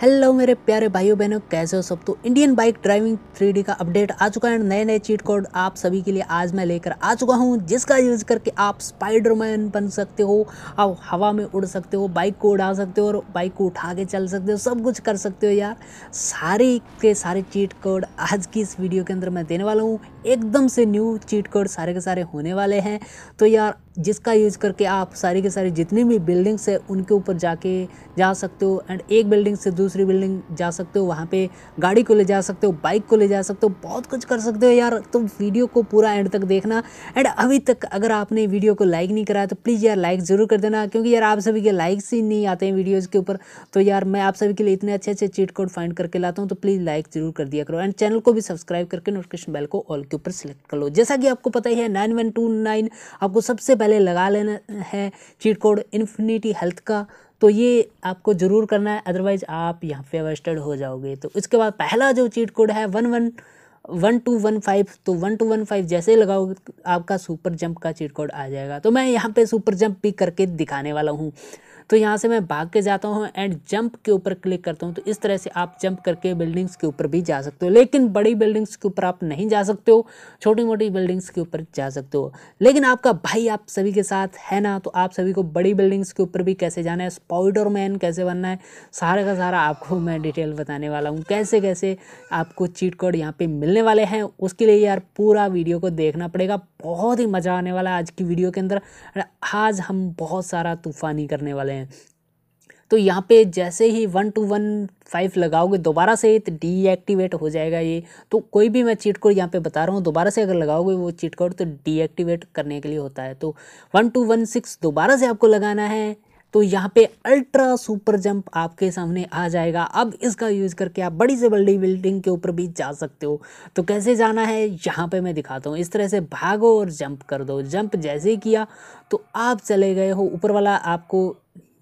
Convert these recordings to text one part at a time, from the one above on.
hello मेरे प्यारे भाइयों बहनों कैसे हो सब तो इंडियन बाइक ड्राइविंग थ्री का अपडेट आ चुका है नए नए चीट कोड आप सभी के लिए आज मैं लेकर आ चुका हूँ जिसका यूज़ करके आप स्पाइडरमैन बन सकते हो आप हवा में उड़ सकते हो बाइक को उड़ा सकते हो और बाइक को उठा के चल सकते हो सब कुछ कर सकते हो यार सारे के सारे चीट कोड आज की इस वीडियो के अंदर मैं देने वाला हूँ एकदम से न्यू चीट कोड सारे के सारे होने वाले हैं तो यार जिसका यूज़ करके आप सारी के सारी जितनी भी बिल्डिंग्स है उनके ऊपर जाके जा सकते हो एंड एक बिल्डिंग से दूसरी बिल्डिंग जा सकते हो वहाँ पे गाड़ी को ले जा सकते हो बाइक को ले जा सकते हो बहुत कुछ कर सकते हो यार तुम तो वीडियो को पूरा एंड तक देखना एंड अभी तक अगर आपने वीडियो को लाइक नहीं कराया तो प्लीज़ यार लाइक ज़रूर कर देना क्योंकि यार आप सभी के लाइक्स ही नहीं आते हैं वीडियोज़ के ऊपर तो यार मैं आप सभी के लिए इतने अच्छे अच्छे चीट कोड फाइंड करके लाता हूँ तो प्लीज़ लाइक ज़रूर कर दिया करो एंड चैनल को भी सब्सक्राइब करके नोटिफिकेशन बेल को ऑल के ऊपर सेलेक्ट कर लो जैसा कि आपको पता ही है नाइन आपको सबसे पहले लगा लेना है चीट कोड इन्फिनिटी हेल्थ का तो ये आपको ज़रूर करना है अदरवाइज़ आप यहाँ पे अरेस्टेड हो जाओगे तो इसके बाद पहला जो चीट कोड है one one one two one five तो वन टू वन फाइव जैसे लगाओ आपका सुपर जंप का चीट कोड आ जाएगा तो मैं यहाँ पे सुपर जंप भी करके दिखाने वाला हूँ तो यहाँ से मैं भाग के जाता हूँ एंड जंप के ऊपर क्लिक करता हूँ तो इस तरह से आप जंप करके बिल्डिंग्स के ऊपर भी जा सकते हो लेकिन बड़ी बिल्डिंग्स के ऊपर आप नहीं जा सकते हो छोटी मोटी बिल्डिंग्स के ऊपर जा सकते हो लेकिन आपका भाई आप सभी के साथ है ना तो आप सभी को बड़ी बिल्डिंग्स के ऊपर भी कैसे जाना है स्पाउडर मैन कैसे बनना है सारे का सारा आपको मैं डिटेल बताने वाला हूँ कैसे कैसे आपको चीट कोड यहाँ पर मिलने वाले हैं उसके लिए यार पूरा वीडियो को देखना पड़ेगा बहुत ही मज़ा आने वाला है आज की वीडियो के अंदर आज हम बहुत सारा तूफानी करने वाले रहे हैं तो यहाँ पे जैसे ही वन टू वन फाइव लगाओगे दोबारा से तो डीएक्टिवेट हो जाएगा ये तो कोई भी मैं चीट कोड यहाँ पे बता रहा हूँ दोबारा से अगर लगाओगे वो चीट कोड तो डीएक्टिवेट करने के लिए होता है तो वन टू वन सिक्स दोबारा से आपको लगाना है तो यहाँ पे अल्ट्रा सुपर जंप आपके सामने आ जाएगा अब इसका यूज़ करके आप बड़ी से बड़ी बिल्डिंग के ऊपर भी जा सकते हो तो कैसे जाना है यहाँ पे मैं दिखाता हूँ इस तरह से भागो और जंप कर दो जंप जैसे ही किया तो आप चले गए हो ऊपर वाला आपको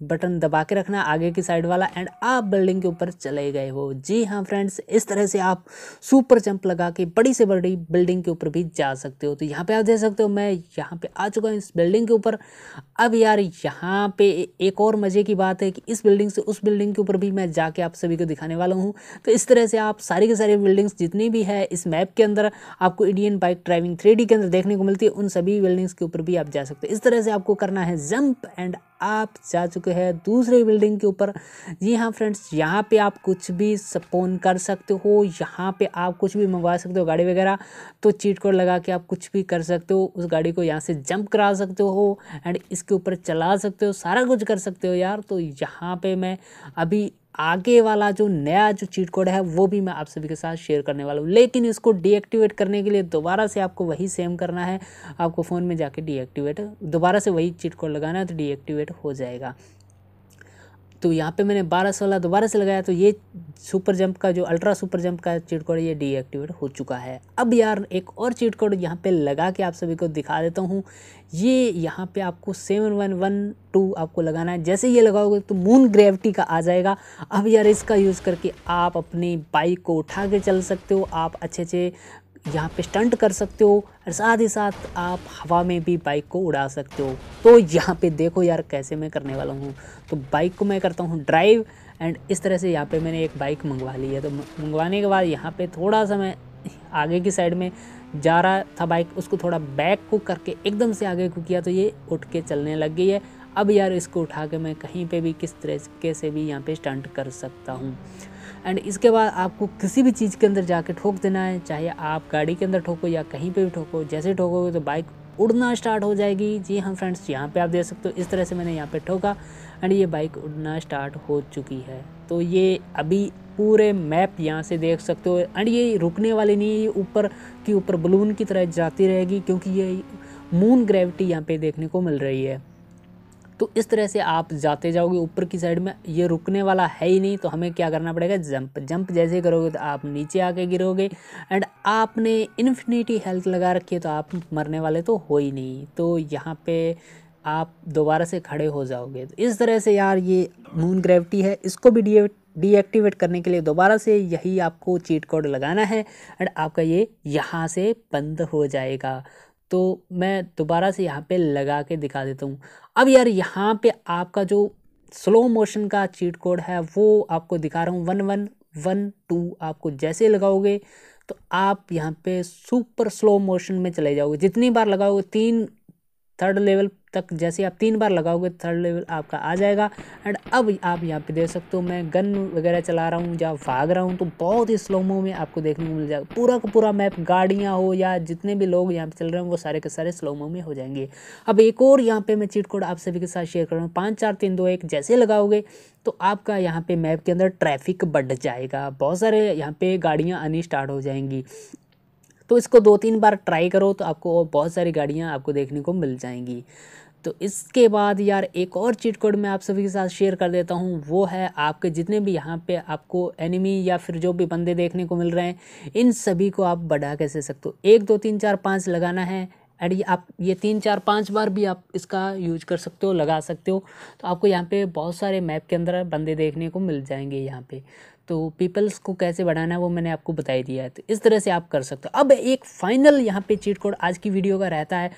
बटन दबा के रखना आगे की साइड वाला एंड आप बिल्डिंग के ऊपर चले गए हो जी हाँ फ्रेंड्स इस तरह से आप सुपर जंप लगा के बड़ी से बड़ी बिल्डिंग के ऊपर भी जा सकते हो तो यहाँ पे आप देख सकते हो मैं यहाँ पे आ चुका हूँ इस बिल्डिंग के ऊपर अब यार यहाँ पे एक और मज़े की बात है कि इस बिल्डिंग से उस बिल्डिंग के ऊपर भी मैं जाके आप सभी को दिखाने वाला हूँ तो इस तरह से आप सारी की सारी बिल्डिंग्स जितनी भी है इस मैप के अंदर आपको इंडियन बाइक ड्राइविंग थ्री के अंदर देखने को मिलती है उन सभी बिल्डिंग्स के ऊपर भी आप जा सकते हो इस तरह से आपको करना है जंप एंड आप जा चुके हैं दूसरे बिल्डिंग के ऊपर जी हाँ फ्रेंड्स यहाँ पे आप कुछ भी सपोन कर सकते हो यहाँ पे आप कुछ भी मंगवा सकते हो गाड़ी वगैरह तो चीट कोड लगा के आप कुछ भी कर सकते हो उस गाड़ी को यहाँ से जंप करा सकते हो एंड इसके ऊपर चला सकते हो सारा कुछ कर सकते हो यार तो यहाँ पर मैं अभी आगे वाला जो नया जो चीट कोड है वो भी मैं आप सभी के साथ शेयर करने वाला हूँ लेकिन इसको डीएक्टिवेट करने के लिए दोबारा से आपको वही सेम करना है आपको फ़ोन में जाके डीएक्टिवेट दोबारा से वही चीट कोड लगाना है तो डीएक्टिवेट हो जाएगा तो यहाँ पे मैंने बारह सोलह दोबारा से लगाया तो ये सुपर जंप का जो अल्ट्रा सुपर जंप का चीट कोड ये डीएक्टिवेट हो चुका है अब यार एक और चीट कोड यहाँ पे लगा के आप सभी को दिखा देता हूँ ये यहाँ पे आपको सेवन वन वन टू आपको लगाना है जैसे ये लगाओगे तो मून ग्रेविटी का आ जाएगा अब यार इसका यूज़ करके आप अपनी बाइक को उठा के चल सकते हो आप अच्छे अच्छे यहाँ पे स्टंट कर सकते हो और साथ ही साथ आप हवा में भी बाइक को उड़ा सकते हो तो यहाँ पे देखो यार कैसे मैं करने वाला हूँ तो बाइक को मैं करता हूँ ड्राइव एंड इस तरह से यहाँ पे मैंने एक बाइक मंगवा ली है तो मंगवाने के बाद यहाँ पे थोड़ा सा मैं आगे की साइड में जा रहा था बाइक उसको थोड़ा बैक को करके एकदम से आगे को किया तो ये उठ के चलने लग गई है अब यार इसको उठा के मैं कहीं पे भी किस तरीके से भी यहाँ पे स्टंट कर सकता हूँ एंड इसके बाद आपको किसी भी चीज़ के अंदर जाके ठोक देना है चाहे आप गाड़ी के अंदर ठोको या कहीं पे भी ठोको जैसे ठोकोगे तो बाइक उड़ना स्टार्ट हो जाएगी जी हाँ फ्रेंड्स यहाँ पे आप देख सकते हो इस तरह से मैंने यहाँ पे ठोका एंड ये बाइक उड़ना स्टार्ट हो चुकी है तो ये अभी पूरे मैप यहाँ से देख सकते हो एंड ये रुकने वाली नहीं है ये ऊपर की ऊपर बलून की तरह जाती रहेगी क्योंकि ये मून ग्रेविटी यहाँ पर देखने को मिल रही है तो इस तरह से आप जाते जाओगे ऊपर की साइड में ये रुकने वाला है ही नहीं तो हमें क्या करना पड़ेगा जंप जंप जैसे करोगे तो आप नीचे आके गिरोगे एंड आपने इन्फिनिटी हेल्थ लगा रखी है तो आप मरने वाले तो हो ही नहीं तो यहाँ पे आप दोबारा से खड़े हो जाओगे तो इस तरह से यार ये मून ग्रेविटी है इसको भी डी डीएक्टिवेट करने के लिए दोबारा से यही आपको चीट कोड लगाना है एंड आपका ये यहाँ से बंद हो जाएगा तो मैं दोबारा से यहाँ पे लगा के दिखा देता हूँ अब यार यहाँ पे आपका जो स्लो मोशन का चीट कोड है वो आपको दिखा रहा हूँ वन वन वन टू आपको जैसे लगाओगे तो आप यहाँ पे सुपर स्लो मोशन में चले जाओगे जितनी बार लगाओगे तीन थर्ड लेवल तक जैसे आप तीन बार लगाओगे थर्ड तो लेवल आपका आ जाएगा एंड अब आप यहाँ पे देख सकते हो मैं गन वगैरह चला रहा हूँ या भाग रहा हूँ तो बहुत ही स्लोमो में आपको देखने को मिल जाएगा पूरा का पूरा मैप गाड़ियाँ हो या जितने भी लोग यहाँ पे चल रहे हैं वो सारे के सारे स्लोमो में हो जाएंगे अब एक और यहाँ पर मैं चीट कोड आप सभी के साथ शेयर कर रहा हूँ पाँच चार तीन दो एक जैसे लगाओगे तो आपका यहाँ पे मैप के अंदर ट्रैफिक बढ़ जाएगा बहुत सारे यहाँ पे गाड़ियाँ आनी स्टार्ट हो जाएंगी तो इसको दो तीन बार ट्राई करो तो आपको और बहुत सारी गाड़ियाँ आपको देखने को मिल जाएंगी तो इसके बाद यार एक और चीट कोड मैं आप सभी के साथ शेयर कर देता हूँ वो है आपके जितने भी यहाँ पे आपको एनिमी या फिर जो भी बंदे देखने को मिल रहे हैं इन सभी को आप बढ़ा कैसे सकते हो एक दो तीन चार पाँच लगाना है एंड आप ये तीन चार पाँच बार भी आप इसका यूज कर सकते हो लगा सकते हो तो आपको यहाँ पर बहुत सारे मैप के अंदर बंदे देखने को मिल जाएंगे यहाँ पर तो पीपल्स को कैसे बढ़ाना है वो मैंने आपको बताई दिया है तो इस तरह से आप कर सकते हो अब एक फाइनल यहाँ पे चीट कोड आज की वीडियो का रहता है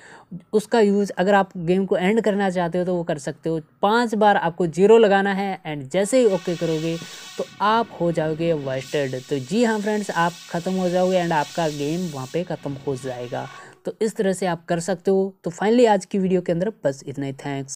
उसका यूज़ अगर आप गेम को एंड करना चाहते हो तो वो कर सकते हो पांच बार आपको जीरो लगाना है एंड जैसे ही ओके करोगे तो आप हो जाओगे वेस्टेड तो जी हाँ फ्रेंड्स आप ख़त्म हो जाओगे एंड आपका गेम वहाँ पर ख़त्म हो जाएगा तो इस तरह से आप कर सकते हो तो फाइनली आज की वीडियो के अंदर बस इतना ही थैंक्स